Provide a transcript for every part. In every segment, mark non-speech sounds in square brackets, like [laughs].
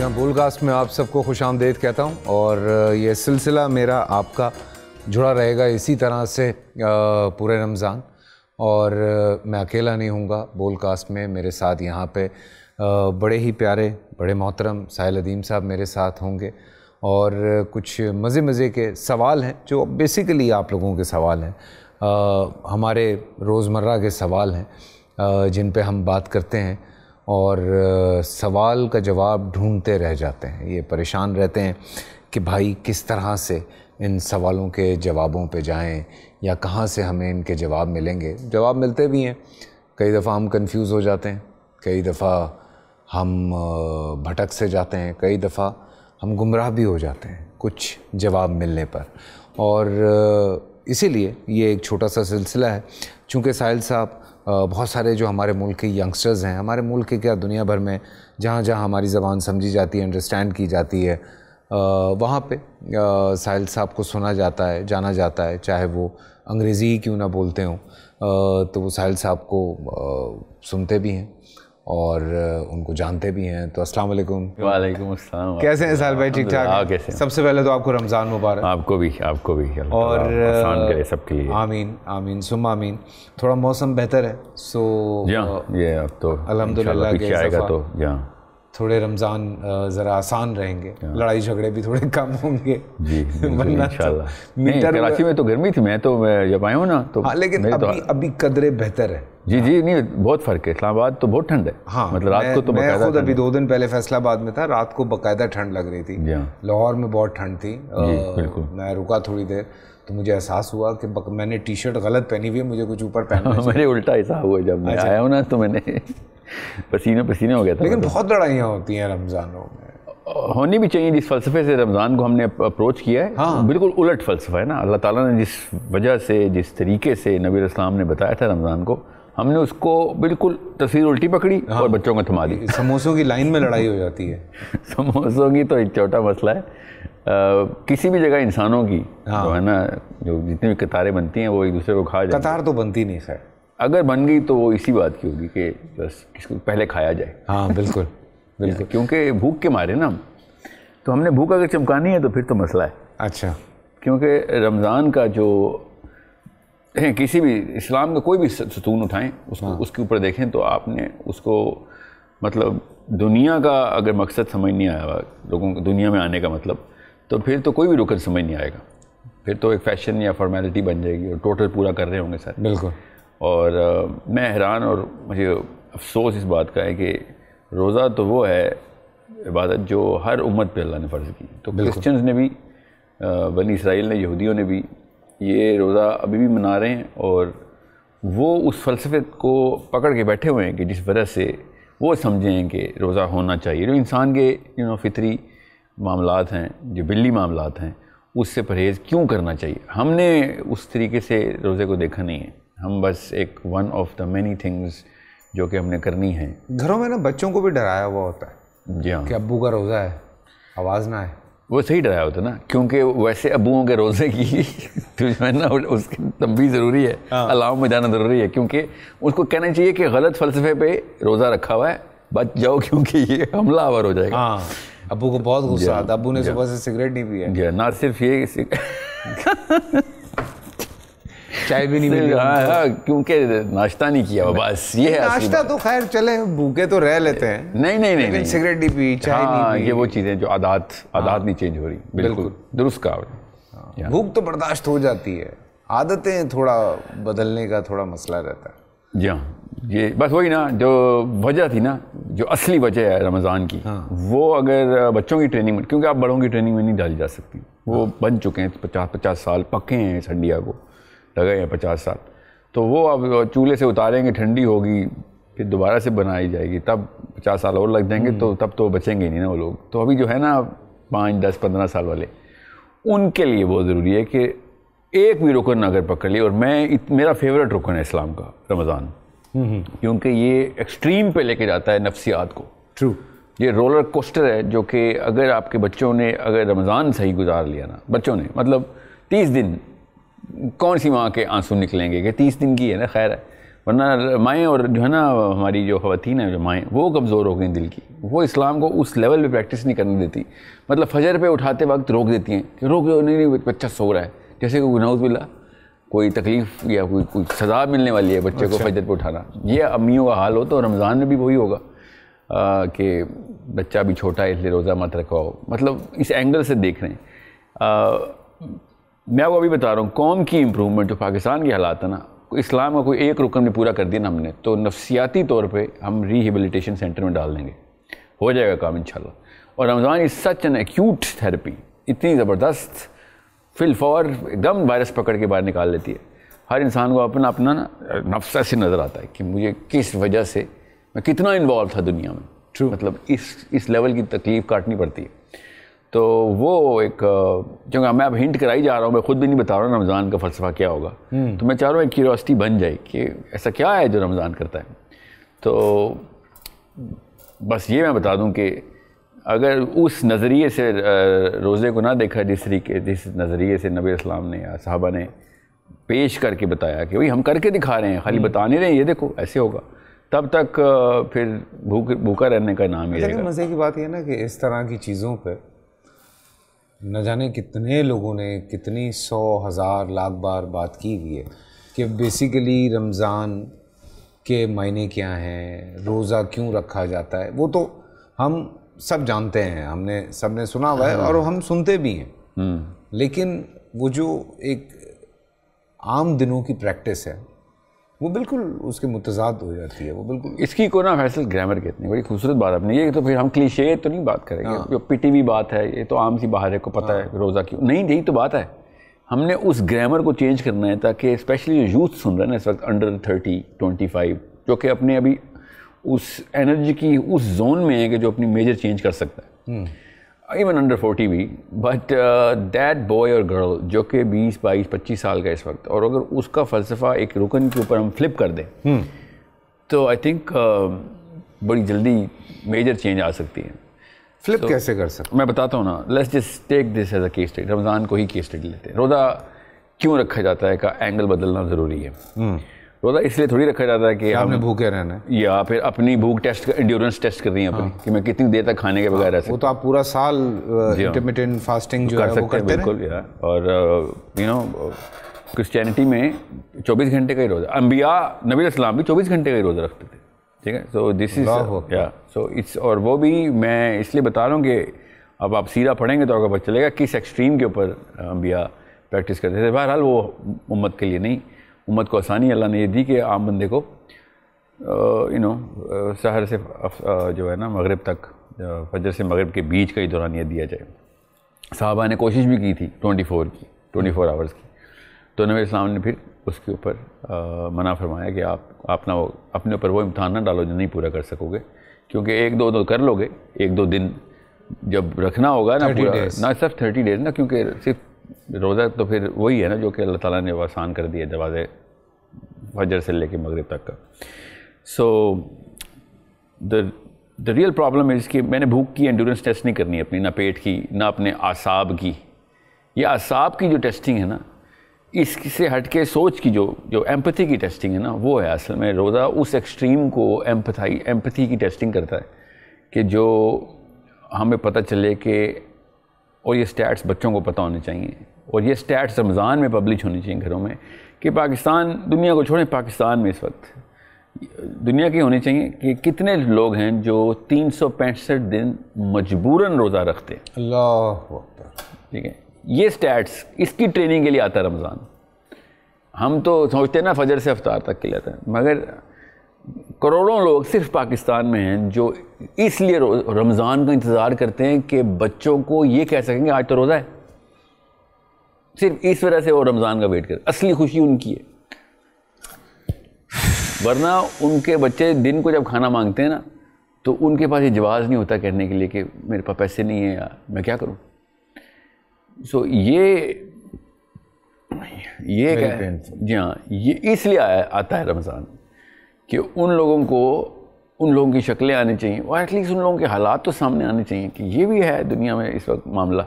जहाँ बोलकास्ट में आप सबको खुश आमदेद कहता हूँ और ये सिलसिला मेरा आपका जुड़ा रहेगा इसी तरह से पूरे रमज़ान और मैं अकेला नहीं हूँगा बोलकास्ट में मेरे साथ यहाँ पे बड़े ही प्यारे बड़े मोहतरम साहिल अदीम साहब मेरे साथ होंगे और कुछ मज़े मज़े के सवाल हैं जो बेसिकली आप लोगों के सवाल हैं हमारे रोज़मर्रा के सवाल हैं जिन पे हम बात करते हैं और सवाल का जवाब ढूंढते रह जाते हैं ये परेशान रहते हैं कि भाई किस तरह से इन सवालों के जवाबों पे जाएं या कहाँ से हमें इनके जवाब मिलेंगे जवाब मिलते भी हैं कई दफ़ा हम कंफ्यूज हो जाते हैं कई दफ़ा हम भटक से जाते हैं कई दफ़ा हम गुमराह भी हो जाते हैं कुछ जवाब मिलने पर और इसीलिए ये एक छोटा सा सिलसिला है चूँकि साहिल साहब बहुत सारे जो हमारे मुल्क के यंगस्टर्स हैं हमारे मुल्क के क्या दुनिया भर में जहाँ जहाँ हमारी ज़बान समझी जाती है अंडरस्टैंड की जाती है वहाँ पे साहिल साहब को सुना जाता है जाना जाता है चाहे वो अंग्रेज़ी ही क्यों ना बोलते हों तो वो साहिल साहब को सुनते भी हैं और उनको जानते भी हैं तो अस्सलाम वालेकुम वालेकुम अस्सलाम कैसे हैं साल भाई ठीक ठाक हाँ, कैसे सबसे पहले तो आपको रमज़ान मुबारक आपको भी आपको भी और करे सबके लिए आमीन आमीन सुम आमीन थोड़ा मौसम बेहतर है सो ये अब तो अलहमदिल्ला तो थोड़े रमज़ान ज़रा आसान रहेंगे हाँ। लड़ाई झगड़े भी थोड़े [laughs] कम होंगे जी वरना तो कराची में तो गर्मी थी मैं तो जब आया हूँ ना तो हाँ लेकिन तो अभी तो अभी कदरे बेहतर है जी हाँ। जी नहीं बहुत फ़र्क है इस्लामाबाद तो बहुत ठंड है हाँ मतलब रात को तो मैं खुद अभी दो दिन पहले फैसलाबाद में था रात को बाकायदा ठंड लग रही थी हाँ। लाहौर में बहुत ठंड थी बिल्कुल मैं रुका थोड़ी देर तो मुझे एहसास हुआ कि मैंने टी शर्ट गलत पहनी हुई है मुझे कुछ ऊपर [laughs] पहना मेरे उल्टा ऐसा हुआ जब मैं अच्छा। आया हूँ ना तो मैंने पसीने पसीने हो गया था लेकिन मतलब। बहुत लड़ाइयाँ होती हैं रमज़ानों में होनी भी चाहिए जिस फलसफे से रमज़ान को हमने अप्रोच किया है हाँ। बिल्कुल उलट फलसफा है ना अल्लाह ताला ने जिस वजह से जिस तरीके से नबी इस्लाम ने बताया था रमज़ान को हमने उसको बिल्कुल तस्वीर उल्टी पकड़ी हाँ। और बच्चों को थमा दी [laughs] समोसों की लाइन में लड़ाई हो जाती है [laughs] समोसों की तो एक छोटा मसला है आ, किसी भी जगह इंसानों की हाँ। है ना जो जितनी भी कतारें बनती हैं वो एक दूसरे को खा जाए कतार तो बनती नहीं खैर अगर बन गई तो वो इसी बात की होगी कि बस किसको पहले खाया जाए हाँ बिल्कुल [laughs] बिल्कुल क्योंकि भूख के मारे ना तो हमने भूख अगर चमकानी है तो फिर तो मसला है अच्छा क्योंकि रमज़ान का जो किसी भी इस्लाम का कोई भी सतून उठाएं उसको हाँ। उसके ऊपर देखें तो आपने उसको मतलब दुनिया का अगर मकसद समझ नहीं आया लोगों को दुनिया में आने का मतलब तो फिर तो कोई भी रुकन समझ नहीं आएगा फिर तो एक फैशन या फॉर्मेलिटी बन जाएगी और टोटल पूरा कर रहे होंगे सर बिल्कुल और आ, मैं हैरान और मुझे अफसोस इस बात का है कि रोज़ा तो वो है इबादत जो हर उम्मत पे अल्लाह ने फ़र्ज़ की तो क्रिश्चियंस ने भी बनी इसराइल ने यहूदियों ने भी ये रोज़ा अभी भी मना रहे हैं और वो उस फ़लसफे को पकड़ के बैठे हुए हैं कि जिस वजह से वो समझें कि रोज़ा होना चाहिए जो इंसान के यू नो फितरी मामला हैं जो बिल्ली मामला हैं उससे परहेज़ क्यों करना चाहिए हमने उस तरीके से रोज़े को देखा नहीं है हम बस एक one of the many things जो कि हमने करनी है घरों में ना बच्चों को भी डराया हुआ होता है जी हाँ कि अबू का रोज़ा है आवाज़ ना आए वो सही डराया होता ना क्योंकि वैसे अबुओं के रोज़े की [laughs] तुझमें तो ना उसकी तंबी ज़रूरी है हाँ। अलाव में जाना ज़रूरी है क्योंकि उसको कहना चाहिए कि गलत फलसफे पे रोज़ा रखा हुआ है बच जाओ क्योंकि ये हमला आवर हो जाएगा हाँ अबू को बहुत गुस्सा आता हाँ। अबू ने हाँ। सुबह से सिगरेट नहीं पिया ना सिर्फ ये [laughs] चाय भी नहीं मिली हाँ, क्योंकि नाश्ता नहीं किया बस ये है नाश्ता तो खैर चले भूखे तो रह लेते हैं नहीं नहीं नहीं, सिगरेट नहीं पी चाय हाँ, नहीं पी। ये वो चीज़ें जो आदत आदत हाँ। नहीं चेंज हो रही बिल्कुल दुरुस्त का हाँ। भूख तो बर्दाश्त हो जाती है आदतें थोड़ा बदलने का थोड़ा मसला रहता है जी हाँ ये बस वही ना जो वजह थी ना जो असली वजह है रमज़ान की हाँ। वो अगर बच्चों की ट्रेनिंग में क्योंकि आप बड़ों की ट्रेनिंग में नहीं डाली जा सकती वो हाँ। बन चुके हैं पचास पचास साल पके हैं इस हंडिया को लगे हैं पचास साल तो वो अब चूल्हे से उतारेंगे ठंडी होगी फिर दोबारा से बनाई जाएगी तब पचास साल और लग जाएंगे तो हम्म। तब तो बचेंगे नहीं ना वो लोग तो अभी जो है ना पाँच दस पंद्रह साल वाले उनके लिए बहुत ज़रूरी है कि एक भी रुकन अगर पकड़ लिए और मैं इत, मेरा फेवरेट रुकन है इस्लाम का रमज़ान हम्म, हम्म। क्योंकि ये एक्सट्रीम पे लेके जाता है नफ्सियात को ट्रू ये रोलर कोस्टर है जो कि अगर आपके बच्चों ने अगर रमज़ान सही गुजार लिया ना बच्चों ने मतलब तीस दिन कौन सी माँ के आंसू निकलेंगे कि तीस दिन की है ना खैर है वरना माएँ और जो है ना हमारी जो खवतिन है जो माएँ वो कमज़ोर हो गई दिल की वो इस्लाम को उस लेवल पे प्रैक्टिस नहीं करने देती मतलब फजर पे उठाते वक्त रोक देती हैं कि रोक नहीं नहीं बच्चा अच्छा सो रहा है जैसे कि गुनाउद मिला कोई तकलीफ़ या कोई कोई सज़ा मिलने वाली है बच्चे अच्छा। को फजर पर उठाना ये अम्मियों का हाल हो तो रमज़ान में भी वही होगा कि बच्चा भी छोटा है इसलिए रोज़ा मत रखवाओ मतलब इस एंगल से देख रहे हैं मैं वो अभी बता रहा हूँ कौम की इम्प्रूवमेंट जो तो पाकिस्तान के हालात है ना इस्लाम का कोई एक रुकन ने पूरा कर दिया ना हमने तो नफसियाती तौर पर हम रिहेबिलिटेशन सेंटर में डाल देंगे हो जाएगा काम इन और Ramzan is such an acute therapy इतनी ज़बरदस्त फिल फॉर एकदम वायरस पकड़ के बाहर निकाल लेती है हर इंसान को अपना अपना ना नफ्सा से नज़र आता है कि मुझे किस वजह से मैं कितना इन्वॉल्व था दुनिया में True. मतलब इस इस लेवल की तकलीफ़ काटनी पड़ती है तो वो एक क्योंकि मैं अब हिंट कराई जा रहा हूँ मैं खुद भी नहीं बता रहा रमज़ान का फ़लसफ़ा क्या होगा हम्म। तो मैं चाह रहा हूँ एक क्यूरोसिटी बन जाए कि ऐसा क्या है जो रमज़ान करता है तो बस ये मैं बता दूँ कि अगर उस नज़रिए से रोज़े को ना देखा जिस तरीके जिस नज़रिए से नबी इस्लाम ने या साहबा ने पेश करके बताया कि भाई हम करके दिखा रहे हैं खाली हम्म। बता नहीं रहे ये देखो ऐसे होगा तब तक फिर भूख भूखा रहने का नाम ही अच्छा, रहेगा मज़े की बात यह ना कि इस तरह की चीज़ों पर न जाने कितने लोगों ने कितनी सौ हज़ार लाख बार बात की हुई है कि बेसिकली रमज़ान के मायने क्या हैं रोज़ा क्यों रखा जाता है वो तो हम सब जानते हैं हमने सब ने सुना हुआ है और हाँ। हम सुनते भी हैं हम्म। लेकिन वो जो एक आम दिनों की प्रैक्टिस है वो बिल्कुल उसके मुतजाद हो जाती है वो बिल्कुल इसकी को ना फैसल ग्रामर कहते हैं बड़ी खूबसूरत बात अपनी ये तो फिर हम क्लीशे तो नहीं बात करेंगे हाँ। जो पिटी हुई बात है ये तो आम सी बहारे को पता हाँ। है रोज़ा की नहीं यही तो बात है हमने उस ग्रामर को चेंज करना है ताकि स्पेशली जो यूथ सुन रहे हैं ना इस वक्त अंडर थर्टी ट्वेंटी फाइव जो कि अपने अभी उस एनर्जी की उस जोन में है कि जो अपनी मेजर चेंज कर सकता है हम्म। इवन अंडर फोर्टी भी बट दैट बॉय और गर्ल जो कि बीस बाईस पच्चीस साल का इस वक्त और अगर उसका फ़लसफ़ा एक रुकन के ऊपर हम फ्लिप कर दें हम्म। तो आई थिंक uh, बड़ी जल्दी मेजर चेंज आ सकती है फ्लिप so, कैसे कर सकते मैं बताता हूँ ना let's just take this as a case study Ramzan को ही केस स्टडी लेते हैं रोज़ा क्यों रखा जाता है का एंगल बदलना ज़रूरी है hmm. रोज़ा इसलिए थोड़ी रखा जाता है कि आपने भूखे रहना है या फिर अपनी भूख टेस्ट इंड्योरेंस टेस्ट कर रही है अपनी हाँ। कि मैं कितनी देर तक खाने के बगैर ऐसे वो तो आप पूरा साल इंटरमीडियंट फास्टिंग हाँ। जो कर है, सकते हैं बिल्कुल यार और यू नो क्रिश्चियनिटी में 24 घंटे का ही रोज़ा अम्बिया नबी इस्लाम भी 24 घंटे का ही रोज़ा रखते थे ठीक है सो दिस इज़ या सो इट्स और वो भी मैं इसलिए बता रहा हूँ कि अब आप सीधा पढ़ेंगे तो आपको पता चलेगा किस एक्सट्रीम के ऊपर अम्बिया प्रैक्टिस करते थे बहरहाल वो उम्मत के लिए नहीं उम्मत को आसानी अल्लाह ने ये दी कि आम बंदे को यू नो शहर से जो है ना मगरब तक फजर से मगरब के बीच का ही दौरान यह दिया जाए साहबा ने कोशिश भी की थी ट्वेंटी फोर की ट्वेंटी फोर आवर्स की तो नबी इस्लाम ने फिर उसके ऊपर मना फरमाया कि आप अपना वो अपने ऊपर वो इम्तहान ना डालो जो नहीं पूरा कर सकोगे क्योंकि एक दो दो तो कर लोगे एक दो दिन जब रखना होगा ना पूरा ना सिर्फ थर्टी डेज ना क्योंकि सिर्फ रोज़ा तो फिर वही है ना जो कि अल्लाह ताला ने आसान कर दिया दरवाज़े फजर से लेके मगरब तक का so the the real problem is कि मैंने भूख की एंडोरेंस टेस्ट नहीं करनी अपनी ना पेट की ना अपने आसाब की ये आसाब की जो टेस्टिंग है ना इससे हट के सोच की जो जो एम्पथी की टेस्टिंग है ना वो है असल में रोज़ा उस एक्सट्रीम को एम्पथाई एम्पथी की टेस्टिंग करता है कि जो हमें पता चले कि और ये स्टैट्स बच्चों को पता होने चाहिए और ये स्टैट्स रमज़ान में पब्लिश होनी चाहिए घरों में कि पाकिस्तान दुनिया को छोड़ें पाकिस्तान में इस वक्त दुनिया की होनी चाहिए कि कितने लोग हैं जो तीन सौ पैंसठ दिन मजबूरन रोज़ा रखते हैं अल्लाह ठीक है ये स्टैट्स इसकी ट्रेनिंग के लिए आता है रमज़ान हम तो सोचते हैं ना फजर से अफ्तार तक के लिए आता है मगर करोड़ों लोग सिर्फ पाकिस्तान में हैं जो इसलिए रमज़ान का इंतज़ार करते हैं कि बच्चों को ये कह सकेंगे आज तो रोज़ा है सिर्फ इस वजह से वो रमज़ान का वेट कर असली खुशी उनकी है वरना उनके बच्चे दिन को जब खाना मांगते हैं ना तो उनके पास ये जवाब नहीं होता कहने के लिए कि मेरे पास पैसे नहीं है यार मैं क्या करूँ सो so, ये ये जी हाँ ये इसलिए आता है रमज़ान कि उन लोगों को उन लोगों की शक्लें आनी चाहिए और एटलीस्ट उन लोगों के हालात तो सामने आने चाहिए कि ये भी है दुनिया में इस वक्त मामला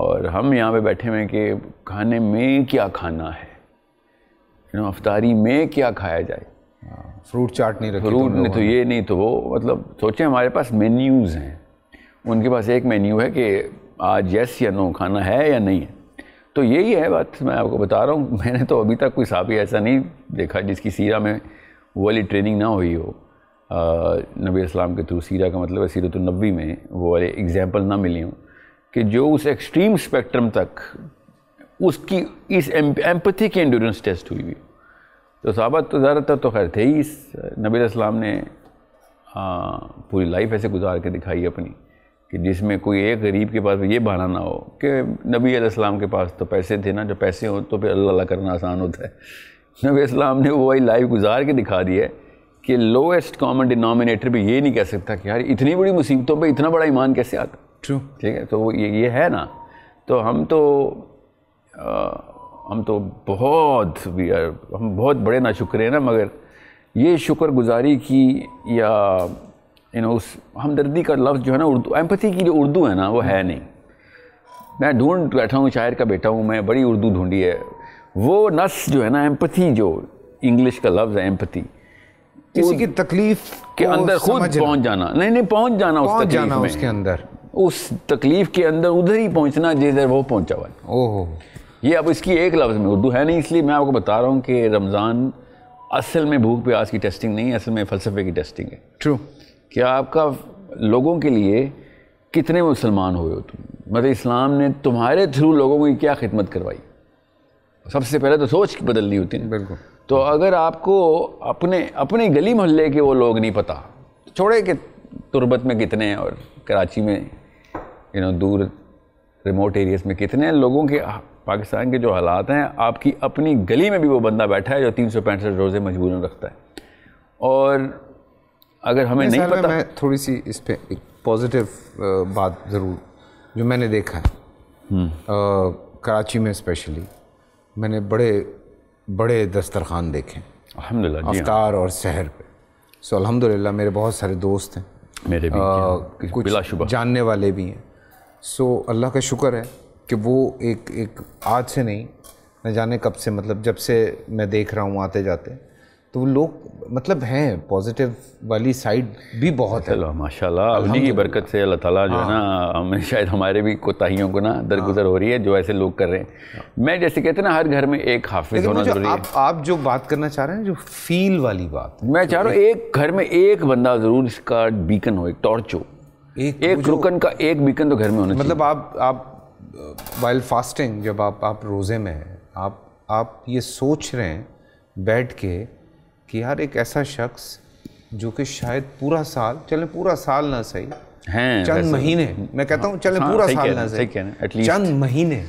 और हम यहाँ पे बैठे हुए हैं कि खाने में क्या खाना है अफतारी में क्या खाया जाए फ्रूट चाट नहीं रखी फ्रूट नहीं तो ये नहीं तो वो मतलब सोचें हमारे पास मेन्यूज़ हैं उनके पास एक मेन्यू है कि आज यस या नो खाना है या नहीं है तो यही है बात मैं आपको बता रहा हूँ [laughs] मैंने तो अभी तक कोई ही ऐसा नहीं देखा जिसकी सीरा में वो वाली ट्रेनिंग ना हुई हो नबी इस्लाम के थ्रू सीरा का मतलब है सीरत नबी में वो वाले एग्ज़ाम्पल ना मिली हूँ कि जो उस एक्सट्रीम स्पेक्ट्रम तक उसकी इस एम्पथी की एंडोरेंस टेस्ट हुई हुई तो साहबात तो ज़्यादातर तो खैर थे ही इस नबी इस्लाम ने आ, पूरी लाइफ ऐसे गुजार के दिखाई अपनी कि जिसमें कोई एक गरीब के पास ये बहाना ना हो कि नबी अलैहि के पास तो पैसे थे ना जब पैसे हों तो फिर अल्लाह करना आसान होता है नबी इस्लाम ने वो वही लाइफ गुजार के दिखा दी है कि लोएस्ट कॉमन डिनोमिनेटर भी ये नहीं कह सकता कि यार इतनी बड़ी मुसीबतों पर इतना बड़ा ईमान कैसे आता ट्रू ठीक है तो ये ये है ना तो हम तो आ, हम तो बहुत भी हम बहुत बड़े ना शुक्र हैं ना मगर ये शुक्र गुजारी की या यू नो उस हमदर्दी का लफ्ज़ जो है ना उर्दू एम्पथी की जो उर्दू है ना वो है नहीं मैं ढूंढ बैठा हूँ शायर का बेटा हूँ मैं बड़ी उर्दू ढूंढी है वो नस जो है ना एम्पथी जो इंग्लिश का लफ्ज़ है एम्पथी किसी की तकलीफ के अंदर खुद पहुंच जाना नहीं नहीं पहुंच जाना उस तकलीफ जाना में उसके अंदर उस तकलीफ के अंदर उधर ही पहुंचना जिधर वो पहुंचा हुआ है ओहो ये अब इसकी एक लफ्ज़ में उर्दू है नहीं इसलिए मैं आपको बता रहा हूँ कि रमज़ान असल में भूख प्यास की टेस्टिंग नहीं असल में फ़लसफे की टेस्टिंग है ट्रू क्या आपका लोगों के लिए कितने मुसलमान हुए हो तुम मतलब इस्लाम ने तुम्हारे थ्रू लोगों की क्या खिदमत करवाई सबसे पहले तो सोच बदलनी होती है बिल्कुल तो अगर आपको अपने अपने गली मोहल्ले के वो लोग नहीं पता छोड़े कि तुर्बत में कितने हैं और कराची में यू नो दूर रिमोट एरियाज़ में कितने हैं लोगों के पाकिस्तान के जो हालात हैं आपकी अपनी गली में भी वो बंदा बैठा है जो तीन सौ पैंसठ रोज़े मजबूरन रखता है और अगर हमें नहीं पता मैं थोड़ी सी इस पर एक पॉजिटिव बात ज़रूर जो मैंने देखा है आ, हम्म। कराची में स्पेशली मैंने बड़े बड़े दस्तरखान देखे अलहमदिल्ला हाँ। अफ्तार और शहर पे सो अल्हम्दुलिल्लाह मेरे बहुत सारे दोस्त हैं मेरे भी आ, हाँ। कुछ जानने वाले भी हैं सो अल्लाह का शुक्र है कि वो एक एक आज से नहीं न जाने कब से मतलब जब से मैं देख रहा हूँ आते जाते तो लोग मतलब हैं पॉजिटिव वाली साइड भी बहुत है माशाल्लाह अवनी की बरकत से अल्लाह ताला जो है ना हाँ। हमें शायद हमारे भी कोताहियों को ना दरगुजर हो रही है जो ऐसे लोग कर रहे हैं मैं जैसे कहते हैं ना हर घर में एक हाफिज होना जरूरी है आप जो बात करना चाह रहे हैं जो फील वाली बात मैं चाह रहा हूँ एक घर में एक बंदा ज़रूर इसका बीकन हो एक टॉर्च हो एक रुकन का एक बीकन तो घर में होना मतलब आप आप वाइल फास्टिंग जब आप रोज़े में हैं आप आप ये सोच रहे हैं बैठ के कि यार एक ऐसा शख्स जो कि शायद पूरा साल चले पूरा साल ना सही हैं चंद तो महीने मैं कहता हूँ चले हाँ, पूरा साल ना सही चंद महीने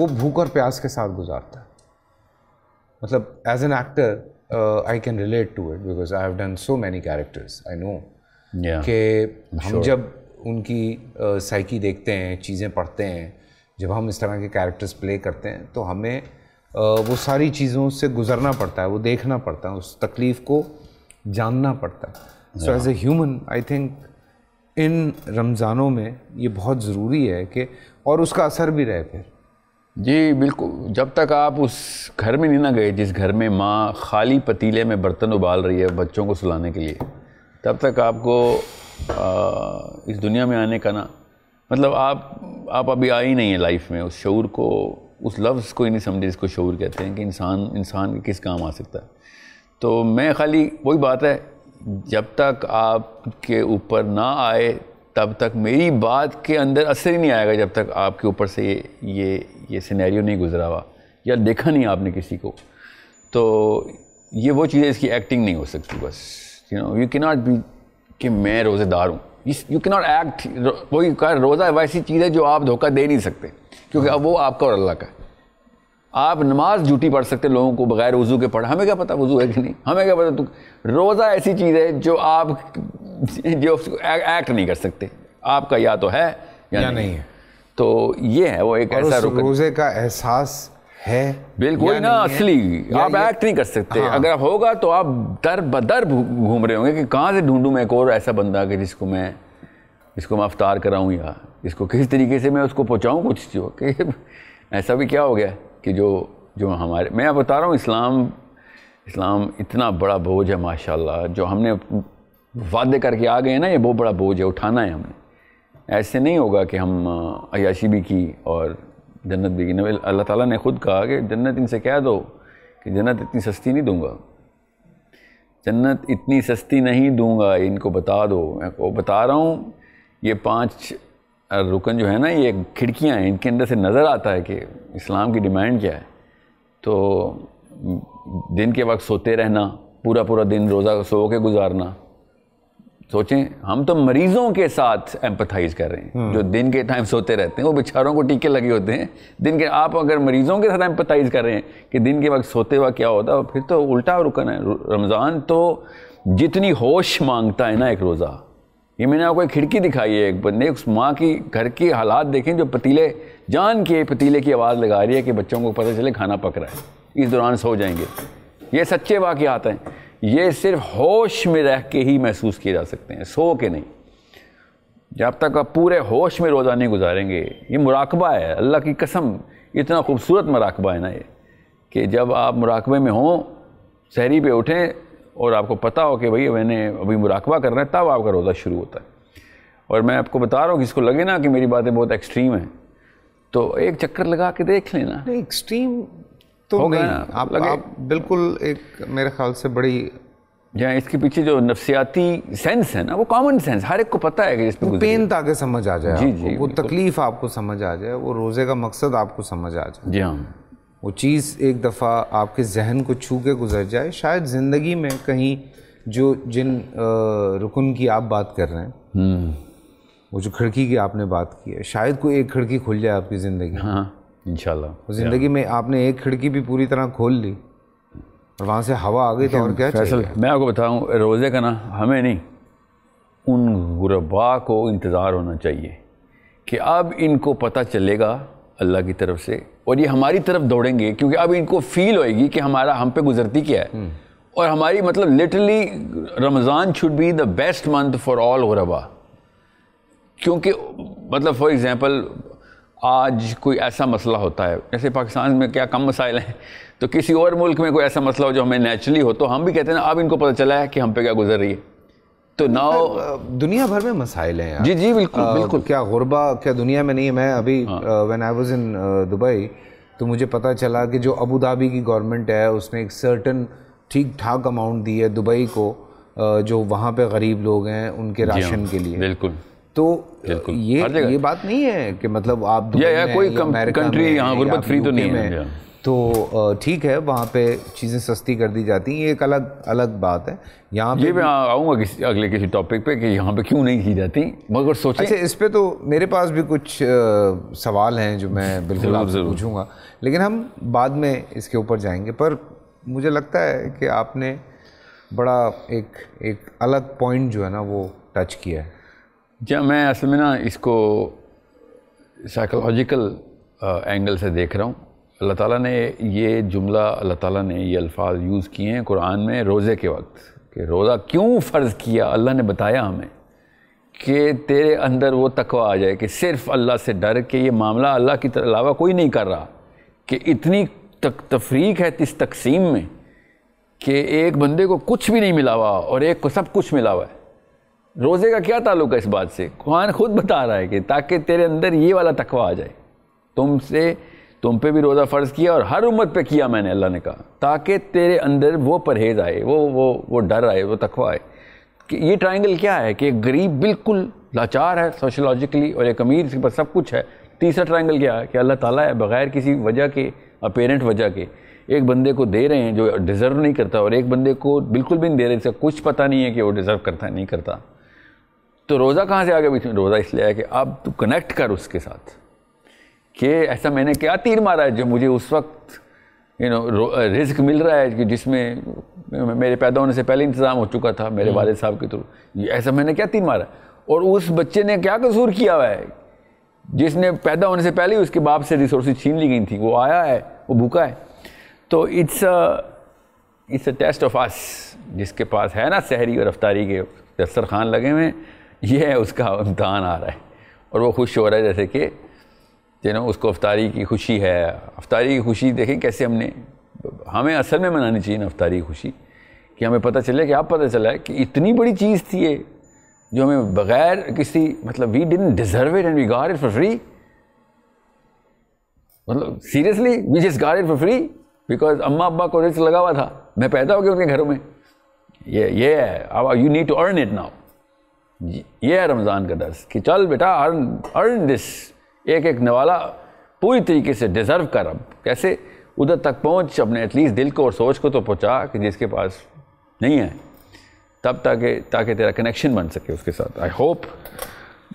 वो भूख और प्यास के साथ गुजारता है मतलब as an actor I can relate to it because I have done so many characters I know कि हम जब उनकी साइकी uh, देखते हैं चीज़ें पढ़ते हैं जब हम इस तरह के कैरेक्टर्स प्ले करते हैं तो हमें वो सारी चीज़ों से गुजरना पड़ता है वो देखना पड़ता है उस तकलीफ़ को जानना पड़ता है so as a human I think in रमज़ानों में ये बहुत ज़रूरी है कि और उसका असर भी रहे फिर जी बिल्कुल जब तक आप उस घर में नहीं ना गए जिस घर में माँ खाली पतीले में बर्तन उबाल रही है बच्चों को सुलाने के लिए तब तक आपको आ, इस दुनिया में आने का ना मतलब आप आप अभी आए ही नहीं है लाइफ में उस शूर को उस लफ्ज़ को ही नहीं समझे इसको शूर कहते हैं कि इंसान इंसान किस काम आ सकता है तो मैं खाली वही बात है जब तक आपके ऊपर ना आए तब तक मेरी बात के अंदर असर ही नहीं आएगा जब तक आपके ऊपर से ये ये ये सिनेरियो नहीं गुजरा हुआ या देखा नहीं आपने किसी को तो ये वो चीज़ है इसकी एक्टिंग नहीं हो सकती बस you know you can not be कि मैं रोज़ेदार हूँ यू के नॉट एक्ट वही रोज़ा वैसी चीज़ है जो आप धोखा दे नहीं सकते क्योंकि अब वो आपका और अल्लाह का है आप नमाज झूठी पढ़ सकते लोगों को बगैर वज़ू के पढ़ हमें क्या पता वज़ू है कि नहीं हमें क्या पता तो रोज़ा ऐसी चीज़ है जो आप जो एक्ट नहीं कर सकते आपका या तो है या, या नहीं, नहीं है तो ये है वो एक ऐसा रोज़े का एहसास है बिल्कुल ना असली आप एक्ट नहीं कर सकते हाँ। अगर होगा तो आप दर बदर घूम रहे होंगे कि कहाँ से ढूंढूं मैं एक और ऐसा बंदा कि जिसको मैं जिसको मैं अवतार कराऊँ या इसको किस तरीके से मैं उसको पहुँचाऊँ कुछ जो कि ऐसा भी क्या हो गया कि जो जो हमारे मैं आप बता रहा हूँ इस्लाम इस्लाम इतना बड़ा बोझ है माशाल्लाह जो हमने वादे करके आ गए ना ये बहुत बड़ा बोझ है उठाना है हमने ऐसे नहीं होगा कि हम अयाशी भी की और जन्नत भी की नवे अल्लाह ताला ने ख़ुद कहा कि जन्नत इनसे कह दो कि जन्नत इतनी सस्ती नहीं दूंगा जन्नत इतनी सस्ती नहीं दूंगा इनको बता दो मैं बता रहा हूँ ये पाँच रुकन जो है ना ये खिड़कियाँ हैं इनके अंदर से नज़र आता है कि इस्लाम की डिमांड क्या है तो दिन के वक्त सोते रहना पूरा पूरा दिन रोज़ा सो के गुजारना सोचें हम तो मरीजों के साथ एम्पथाइज कर रहे हैं हम्म। जो दिन के टाइम सोते रहते हैं वो बेचारों को टीके लगे होते हैं दिन के आप अगर मरीजों के साथ एम्पथाइज कर रहे हैं कि दिन के वक्त सोते वक्त क्या होता है फिर तो उल्टा रुकन है रमज़ान तो जितनी होश मांगता है ना एक रोज़ा ये मैंने आपको एक खिड़की दिखाई है एक बंदे उस माँ की घर की हालात देखें जो पतीले जान के पतीले की आवाज़ लगा रही है कि बच्चों को पता चले खाना पक रहा है इस दौरान सो जाएंगे ये सच्चे वाक़ात हैं ये सिर्फ होश में रह के ही महसूस किए जा सकते हैं सो के नहीं जब तक आप पूरे होश में रोज़ा नहीं गुजारेंगे ये मुराकबा है अल्लाह की कसम इतना खूबसूरत मराकबा है ना ये कि जब आप मुराकबे में हों शहरी पे उठें और आपको पता हो कि भैया मैंने अभी मुराकबा करना है तब आपका रोज़ा शुरू होता है और मैं आपको बता रहा हूँ कि इसको लगे ना कि मेरी बातें बहुत एक्सट्रीम हैं तो एक चक्कर लगा के देख लेना एक्सट्रीम तो हो गया ना आप, लगे आप बिल्कुल एक मेरे ख्याल से बड़ी जहाँ इसके पीछे जो नफसियाती सेंस है ना वो कॉमन सेंस हर एक को पता है कि इसमें वो पेन ताकि समझ आ जाए जी जी वो तकलीफ़ आपको समझ आ जाए वो रोज़े का मकसद आपको समझ आ जाए जी हाँ वो चीज़ एक दफ़ा आपके जहन को छू के गुज़र जाए शायद ज़िंदगी में कहीं जो जिन रुकन की आप बात कर रहे हैं हम्म। वो जो खिड़की की आपने बात की है शायद कोई एक खिड़की खुल जाए आपकी ज़िंदगी हाँ इंशाल्लाह ज़िंदगी में आपने एक खिड़की भी पूरी तरह खोल ली और वहाँ से हवा आ गई तो और क्या फैसल मैं आपको बताऊँ रोज़े का ना हमें नहीं उन गुरबा को इंतज़ार होना चाहिए कि अब इनको पता चलेगा अल्लाह की तरफ से और ये हमारी तरफ दौड़ेंगे क्योंकि अब इनको फील होएगी कि हमारा हम पे गुजरती क्या है हम्म। और हमारी मतलब literally Ramzan should be the best month for all गुरबा क्योंकि मतलब फॉर एग्ज़ाम्पल आज कोई ऐसा मसला होता है जैसे पाकिस्तान में क्या कम मसाइल हैं तो किसी और मुल्क में कोई ऐसा मसला हो जो हमें नेचुरली हो तो हम भी कहते हैं ना अब इनको पता चला है कि हम पे क्या गुजर रही है तो नाउ दुनिया भर में मसाइल हैं जी जी बिल्कुल आ, बिल्कुल क्या गुरबा क्या दुनिया में नहीं है मैं अभी when I was in Dubai तो मुझे पता चला कि जो अबू धाबी की गवर्नमेंट है उसने एक सर्टन ठीक ठाक अमाउंट दी है दुबई को आ, जो वहाँ पे गरीब लोग हैं उनके हाँ, राशन के लिए बिल्कुल तो बिल्कुल ये ये बात नहीं है कि मतलब आप या, या, कोई कंट्री यहाँ गुरबत फ्री तो नहीं है तो ठीक है वहाँ पे चीज़ें सस्ती कर दी जाती हैं ये एक अलग अलग बात है यहाँ पे ये मैं आऊँगा किसी अगले किसी टॉपिक पे कि यहाँ पे क्यों नहीं की जाती मगर सोचिए अच्छा इस पर तो मेरे पास भी कुछ आ, सवाल हैं जो मैं [laughs] बिल्कुल आपसे पूछूंगा लेकिन हम बाद में इसके ऊपर जाएंगे पर मुझे लगता है कि आपने बड़ा एक एक अलग पॉइंट जो है ना वो टच किया है जब मैं असल में ना इसको साइकोलॉजिकल एंगल से देख रहा हूँ अल्लाह ताला ने ये जुमला अल्लाह ताला ने ये अल्फाज यूज़ किए हैं कुरान में रोज़े के वक्त कि रोज़ा क्यों फ़र्ज़ किया अल्लाह ने बताया हमें कि तेरे अंदर वो तकवा आ जाए कि सिर्फ़ अल्लाह से डर के ये मामला अल्लाह की अलावा कोई नहीं कर रहा कि इतनी तक तफरीक है इस तकसीम में कि एक बंदे को कुछ भी नहीं मिला हुआ और एक को सब कुछ मिला हुआ है रोज़े का क्या ताल्लुक है इस बात से कुरान खुद बता रहा है कि ताकि तेरे अंदर ये वाला तकवा आ जाए तुमसे तुम पे भी रोज़ा फ़र्ज़ किया और हर उम्मत पे किया मैंने अल्लाह ने कहा ताकि तेरे अंदर वो परहेज़ आए वो वो वो डर आए वो तकवा आए कि ये ट्रायंगल क्या है कि गरीब बिल्कुल लाचार है सोशोलॉजिकली और एक अमीर इसके पास सब कुछ है तीसरा ट्रायंगल क्या है कि अल्लाह ताला है बग़ैर किसी वजह के अपेरेंट वजह के एक बंदे को दे रहे हैं जो डिज़र्व नहीं करता और एक बंदे को बिल्कुल भी नहीं दे रहे इसका कुछ पता नहीं है कि वो डिज़र्व करता है नहीं करता तो रोज़ा कहाँ से आ गया बीच में रोज़ा इसलिए आया कि अब तू कनेक्ट कर उसके साथ कि ऐसा मैंने क्या तीर मारा है जो मुझे उस वक्त यू नो रिस्क मिल रहा है कि जिसमें मेरे पैदा होने से पहले इंतज़ाम हो चुका था मेरे हम्म। वाले साहब के थ्रू ऐसा मैंने क्या तीर मारा और उस बच्चे ने क्या कसूर किया हुआ है जिसने पैदा होने से पहले उसके बाप से रिसोर्स छीन ली गई थी वो आया है वो भूखा है तो it's a it's a test of us जिसके पास है ना सहरी और रफ्तारी के खान लगे हुए हैं ये है उसका इम्तहान आ रहा है और वो खुश हो रहा है जैसे कि जो ना उसको अफ्तारी की खुशी है अफ्तारी की खुशी देखें कैसे हमने हमें असल में मनानी चाहिए ना अफ्तारी की खुशी कि हमें पता चले कि आप पता चला है कि इतनी बड़ी चीज़ थी ये जो हमें बगैर किसी मतलब we didn't deserve it and we got it for free मतलब seriously we just got it for free because अम्मा अब्बा को रिस्क लगा हुआ था मैं पैदा हो गया उनके घरों में ये ये है अब you need to earn it now ये है रमज़ान का दर्स कि चल बेटा अर्न अर्न दिस एक एक नवाला पूरी तरीके से डिज़र्व कर अब कैसे उधर तक पहुंच अपने एटलीस्ट दिल को और सोच को तो पहुंचा कि जिसके पास नहीं है तब ताकि ताकि तेरा कनेक्शन बन सके उसके साथ आई होप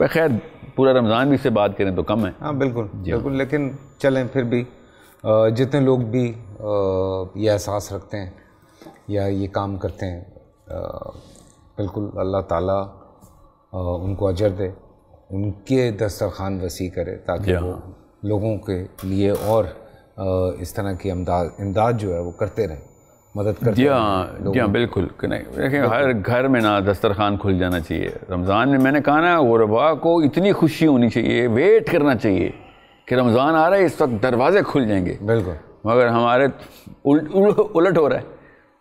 खैर पूरा रमज़ान भी से बात करें तो कम है हाँ बिल्कुल हाँ। बिल्कुल लेकिन चलें फिर भी जितने लोग भी ये एहसास रखते हैं या ये काम करते हैं बिल्कुल अल्लाह ताला उनको अजर दे उनके दस्तरखान वसी करे ताकि वो लोगों के लिए और इस तरह की इमदाद जो है वो करते रहें मदद करते जी हाँ जी हाँ बिल्कुल देखिए हर घर में ना दस्तरखान खुल जाना चाहिए रमज़ान में मैंने कहा ना गुरबा को इतनी खुशी होनी चाहिए वेट करना चाहिए कि रमज़ान आ रहा है इस वक्त दरवाजे खुल जाएंगे बिल्कुल मगर हमारे उल, उल, उलट हो रहा है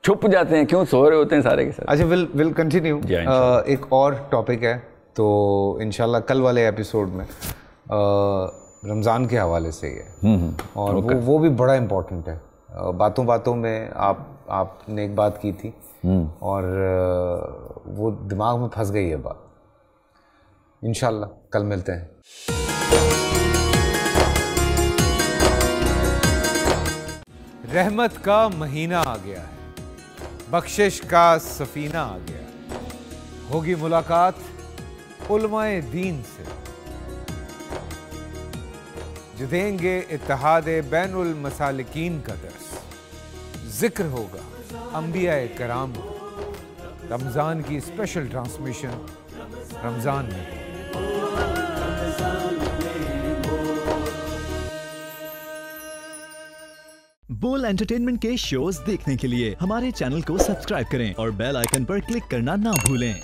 छुप जाते हैं क्यों सो रहे होते हैं सारे के साथ अच्छा विल विल कंटिन्यू हाँ, एक और टॉपिक है तो इन कल वाले एपिसोड में रमज़ान के हवाले से ही है हम्म, हम्म। और वो वो भी बड़ा इम्पोर्टेंट है बातों बातों में आप आपने एक बात की थी हम्म। और वो दिमाग में फंस गई है बात इन कल मिलते हैं रहमत का महीना आ गया है बख्शिश का सफीना आ गया होगी मुलाकात उलमाए दीन से जो देंगे इतिहाद बैन मसालिकीन का दर्स जिक्र होगा अंबिया कराम रमज़ान की स्पेशल ट्रांसमिशन रमज़ान में बोल एंटरटेनमेंट के शोज देखने के लिए हमारे चैनल को सब्सक्राइब करें और बेल आइकन पर क्लिक करना ना भूलें